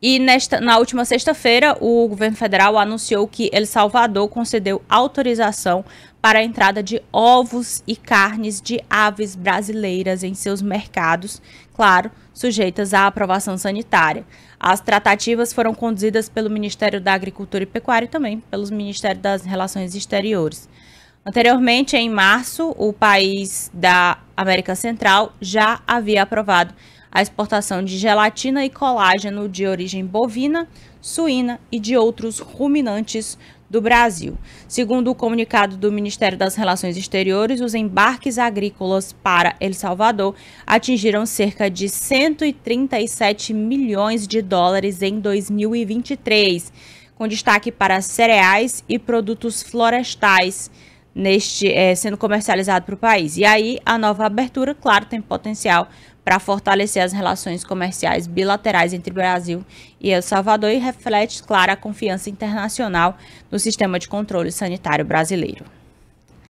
E nesta, na última sexta-feira, o governo federal anunciou que El Salvador concedeu autorização para a entrada de ovos e carnes de aves brasileiras em seus mercados, claro, sujeitas à aprovação sanitária. As tratativas foram conduzidas pelo Ministério da Agricultura e Pecuária e também pelos Ministérios das Relações Exteriores. Anteriormente, em março, o país da América Central já havia aprovado a exportação de gelatina e colágeno de origem bovina, suína e de outros ruminantes do Brasil. Segundo o comunicado do Ministério das Relações Exteriores, os embarques agrícolas para El Salvador atingiram cerca de 137 milhões de dólares em 2023, com destaque para cereais e produtos florestais neste é, sendo comercializado para o país. E aí a nova abertura, claro, tem potencial para fortalecer as relações comerciais bilaterais entre Brasil e El Salvador e reflete, claro, a confiança internacional no sistema de controle sanitário brasileiro.